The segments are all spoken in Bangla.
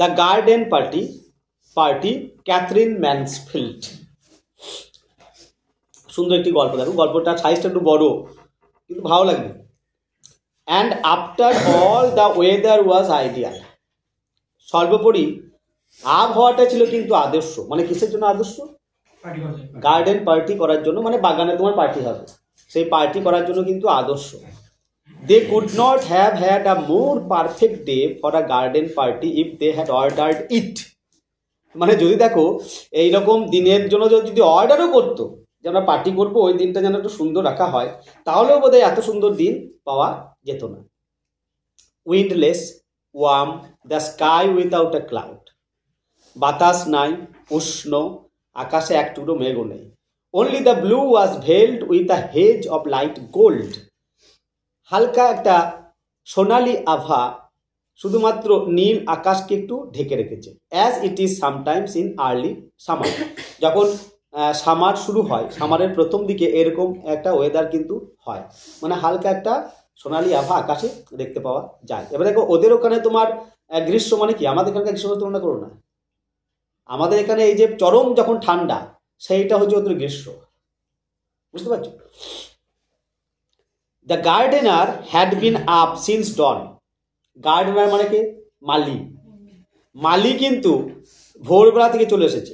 The garden party party Katherine Mansfield সুন্দর একটি গল্প দেখো গল্পটা সাইজটা একটু বড় কিন্তু ভালো লাগবে and after all the weather was ideal সর্বোপরি আবহাওয়াটা ছিল কিন্তু আদর্শ মানে কিসের জন্য আদর্শ গার্ডেন পার্টি করার জন্য মানে বাগানে তোমার পার্টি হবে সেই পার্টি করার জন্য কিন্তু আদর্শ They could not have had a more perfect day for a garden party if they had ordered it. মানে যদি দেখো এই রকম দিনের জন্য যদি অর্ডারও করতো যে আমরা পার্টি করবো ওই দিনটা যেন একটু সুন্দর রাখা হয় তাহলেও বোধহয় এত সুন্দর দিন পাওয়া যেত না windless warm the sky without a cloud বাতাস নাই উষ্ণ আকাশে এক টুকরো মেঘও নেই only the blue was veiled with the haze of light gold হালকা একটা সোনালি আভা শুধুমাত্র নীল আকাশকে একটু ঢেকে রেখেছে as it is sometimes in early summer যখন সামার শুরু হয় সামারের প্রথম দিকে এরকম একটা ওয়েদার কিন্তু হয় মানে হালকা একটা সোনালি আভা আকাশে দেখতে পাওয়া যায় এবার দেখো ওদের ওখানে তোমার গ্রীষ্ম মানে কি আমাদের এখানকার গ্রীষ্মের তুলনা করো না আমাদের এখানে এই যে চরম যখন ঠান্ডা সেইটা হচ্ছে ওদের গ্রীষ্ম বুঝতে পারছো the gardener had been up since dawn gardener মানে কি মালি মালি কিন্তু ভোরবেলা থেকে চলে এসেছে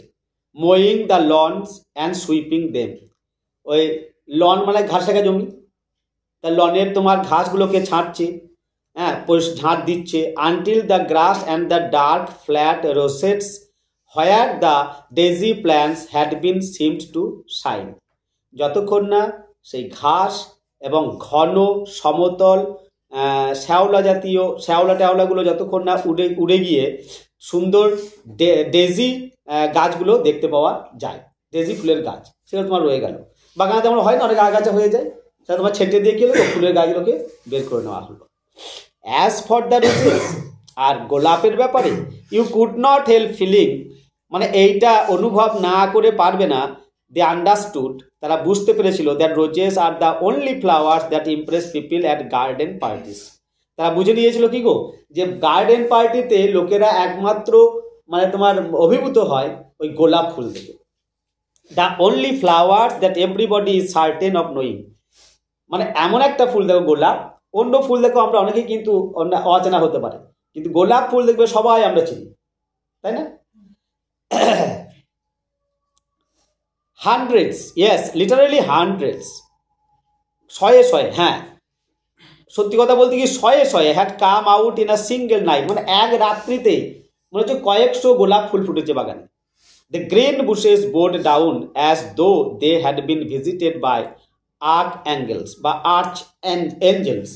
mowing the lawns and sweeping them ওই লন মানে ঘাস থাকা জমি তা লনের তোমার ঘাসগুলোকে ছাঁটছে হ্যাঁ ঝাঁট দিচ্ছে until the grass and the dark flat rosettes where the daisy plants had been seemed to shine যতক্ষণ না সেই ঘাস এবং ঘন সমতল শ্যাওলা জাতীয় শ্যাওলা ট্যাওলাগুলো যতক্ষণ না উড়ে উড়ে গিয়ে সুন্দর ডেজি গাছগুলো দেখতে পাওয়া যায় ডেজি ফুলের গাছ সেটা তোমার রয়ে গেল বাগানে তেমন হয় না অনেক আগাছা হয়ে যায় সেটা তোমার ছেটে দিয়ে গেলে ফুলের গাছগুলোকে বের করে নেওয়া হলো অ্যাজ ফর দ্য রোজেস আর গোলাপের ব্যাপারে you could not help feeling মানে এইটা অনুভব না করে পারবে না দে আন্ডারস্টুড তারা বুঝতে পেরেছিল that roses are the only flowers that impress people at garden parties তারা বুঝে নিয়েছিল কি গো যে গার্ডেন পার্টিতে লোকেরা একমাত্র মানে তোমার অভিভূত হয় ওই গোলাপ ফুল থেকে the only flowers that everybody is certain of knowing মানে এমন একটা ফুল দেখো গোলাপ অন্য ফুল দেখো আমরা অনেকেই কিন্তু অচেনা হতে পারে কিন্তু গোলাপ ফুল দেখবে সবাই আমরা চিনি তাই না হান্ড্রেডস ইয়েস লিটারেলি হান্ড্রেডস শয়ে শয়ে হ্যাঁ সত্যি কথা বলতে কি শয়ে শয়ে had come out in a single night মানে এক রাত্রিতেই মনে হচ্ছে কয়েকশো গোলাপ ফুল ফুটেছে বাগানে the green bushes bowed down as though they had been visited by archangels বা আর্চ এঞ্জেলস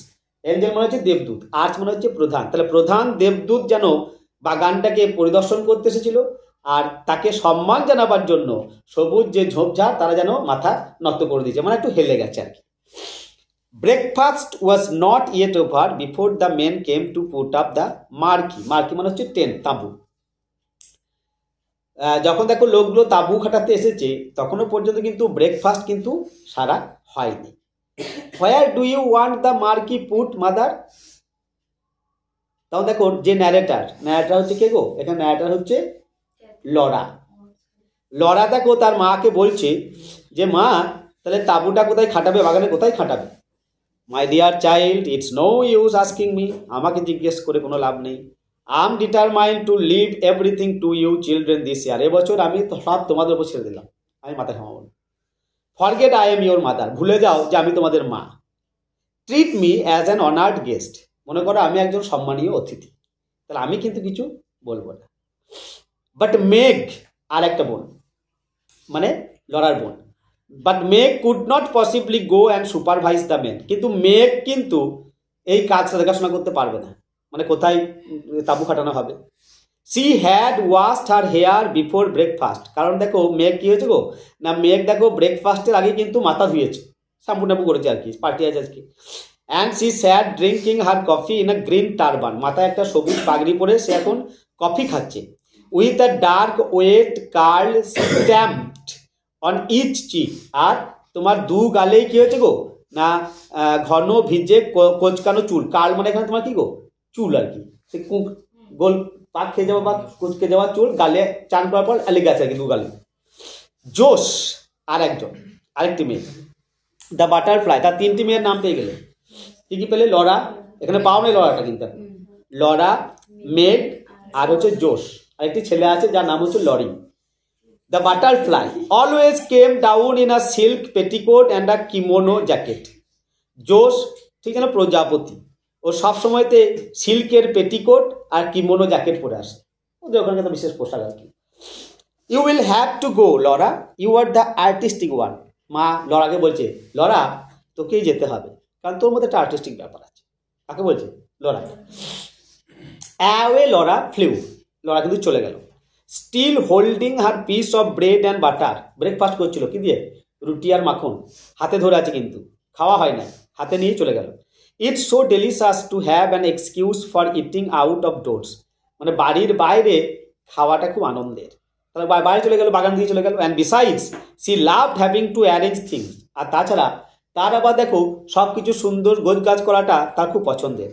এঞ্জেল মনে হচ্ছে দেবদূত আর্চ মনে হচ্ছে প্রধান তাহলে প্রধান দেবদূত যেন বাগানটাকে পরিদর্শন করতে এসেছিল আর তাকে সম্মান জানাবার জন্য সবুজ যে ঝোপঝাড় তারা যেন মাথা নত করে দিয়েছে মানে একটু হেলে গেছে আর কি breakfast was not yet over before the men came to put up the marquee marquee মানে হচ্ছে টেন তাঁবু যখন দেখো লোকগুলো তাঁবু খাটাতে এসেছে তখনও পর্যন্ত কিন্তু ব্রেকফাস্ট কিন্তু সারা হয়নি where do you want the marquee put mother তখন দেখো যে ন্যারেটার ন্যারেটার হচ্ছে কে গো এখানে ন্যারেটার হচ্ছে লরা লরা দেখো তার মাকে বলছে যে মা তাহলে তাঁবুটা কোথায় খাটাবে বাগানে কোথায় খাটাবে my dear child it's no use asking me আমাকে জিজ্ঞেস করে কোনো লাভ নেই I'm determined to leave everything to you children this year এবছর আমি সব তোমাদের উপর ছেড়ে দিলাম আমি মাথা ঘামাবো না forget I am your mother ভুলে যাও যে আমি তোমাদের মা treat me as an honoured guest মনে করো আমি একজন সম্মানীয় অতিথি তাহলে আমি কিন্তু কিছু বলবো না বাট মেঘ আর একটা বোন মানে লড়ার বোন but Meg could not possibly go and supervise the men কিন্তু মেঘ কিন্তু এই কাজ দেখাশোনা করতে পারবে না মানে কোথায় তাবু খাটানো হবে she had washed her hair before breakfast কারণ দেখো মেঘ কী হয়েছে গো না মেঘ দেখো ব্রেকফাস্টের আগে কিন্তু মাথা ধুয়েছে শ্যাম্পু ট্যাম্পু করেছে আর কি পার্টি আছে আজকে and she sat drinking her coffee in a green turban মাথায় একটা সবুজ পাগড়ি পরে সে এখন কফি খাচ্ছে with a dark wet curl stamped on each cheek আর তোমার দু গালেই কি হয়েছে গো না ঘন ভিজে কোচকানো চুল কাল মানে এখানে তোমার কি গো চুল আর কি সে গোল পাক খেয়ে যাওয়া বা কুচকে যাওয়া চুল গালে চান করার পর লেগে গেছে আর কি দু গালে জোশ আর একজন আরেকটি মেয়ে দ্য বাটারফ্লাই তার তিনটি মেয়ের নাম পেয়ে গেলে কি কি পেলে লরা এখানে পাও না লরাটা কিন্তু লরা মেঘ আর হচ্ছে জোশ আরেকটি ছেলে আছে যার নাম হচ্ছে Laurie the butterfly always came down in a silk petticoat and a kimono jacket Jose ঠিক যেন প্রজাপতি ও সবসময়তে সিল্কের পেটিকোট আর কিমোনো জ্যাকেট পরে আসে ওদের ওখানে তো বিশেষ পোশাক আর কি you will have to go Laura you are the artistic one মা লরাকে বলছে লরা তোকেই যেতে হবে কারণ তোর মধ্যে একটা আর্টিস্টিক ব্যাপার আছে কাকে বলছে লরা অ্যাওয়ে লরা ফ্লিউ লড়া কিন্তু চলে গেল still holding her piece of bread and butter breakfast করছিল কি দিয়ে রুটি আর মাখন হাতে ধরে আছে কিন্তু খাওয়া হয় না হাতে নিয়ে চলে গেল it's so delicious to have an excuse for eating out of doors মানে বাড়ির বাইরে খাওয়াটা খুব আনন্দের তাহলে বাইরে চলে গেল বাগান দিয়ে চলে গেল and besides she love having to arrange things আর তাছাড়া তার আবার দেখো সব কিছু সুন্দর গোজ কাজ করাটা তার খুব পছন্দের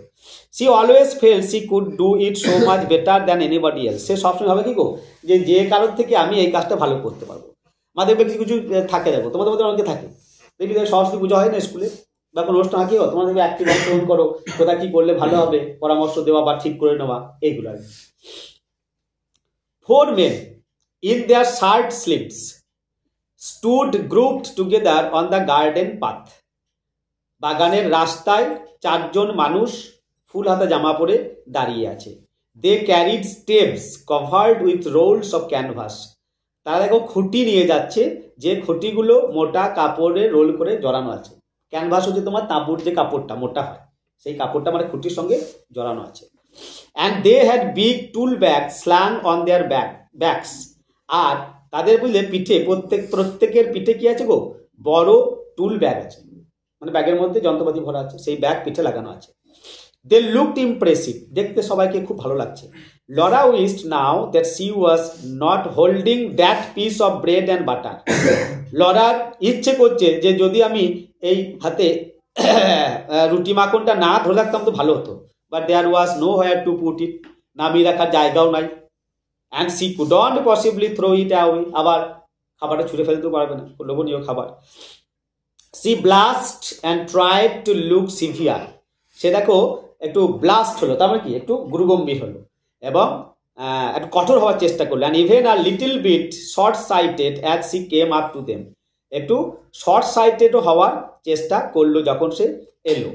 she always felt she could do it so much better than anybody else সে সবসময় হবে কি গো যে যে কারোর থেকে আমি এই কাজটা ভালো করতে পারবো আমাদের কিছু কিছু থাকে দেখো তোমাদের মধ্যে অনেকে থাকে দেখবি সরস্বতী পুজো হয় না স্কুলে বা কোনো অনুষ্ঠান আঁকিও তোমাদের অ্যাক্টিভ অংশগ্রহণ করো কোথায় কী করলে ভালো হবে পরামর্শ দেওয়া বা ঠিক করে নেওয়া এইগুলো আর কি four men in their shirt sleeves stood grouped together on the garden path. বাগানের রাস্তায় চারজন মানুষ ফুল হাতা জামা পরে দাঁড়িয়ে আছে they carried steps covered with rolls of canvas তারা দেখো খুঁটি নিয়ে যাচ্ছে যে খুঁটিগুলো মোটা কাপড়ে রোল করে জড়ানো আছে ক্যানভাস হচ্ছে তোমার তাঁবুর যে কাপড়টা মোটা হয় সেই কাপড়টা মানে খুঁটির সঙ্গে জড়ানো আছে and they had big tool bags slung on their back backs আর তাদের বুঝলে পিঠে প্রত্যেক প্রত্যেকের পিঠে কি আছে গো বড় টুল ব্যাগ আছে মানে ব্যাগের মধ্যে যন্ত্রপাতি ভরা আছে সেই ব্যাগ পিঠে লাগানো আছে দে লুকড ইমপ্রেসিভ দেখতে সবাইকে খুব ভালো লাগছে Laura wished now that she was not holding that piece of bread and butter লরার ইচ্ছে করছে যে যদি আমি এই হাতে রুটি মাখনটা না ধরে রাখতাম তো ভালো হতো but there was no where to put it নামিয়ে রাখার জায়গাও নাই and she don't possibly throw it away আবার খাবারটা ছুঁড়ে ফেলতেও পারবে না লোভনীয় খাবার she blast and try to look severe সে দেখো একটু ব্লাস্ট হলো তার মানে কি একটু গুরুগম্ভীর হলো এবং একটু কঠোর হওয়ার চেষ্টা করলো অ্যান্ড ইভেন আর little bit short sighted as she came up to them একটু শর্ট সাইটেডও হওয়ার চেষ্টা করলো যখন সে এলো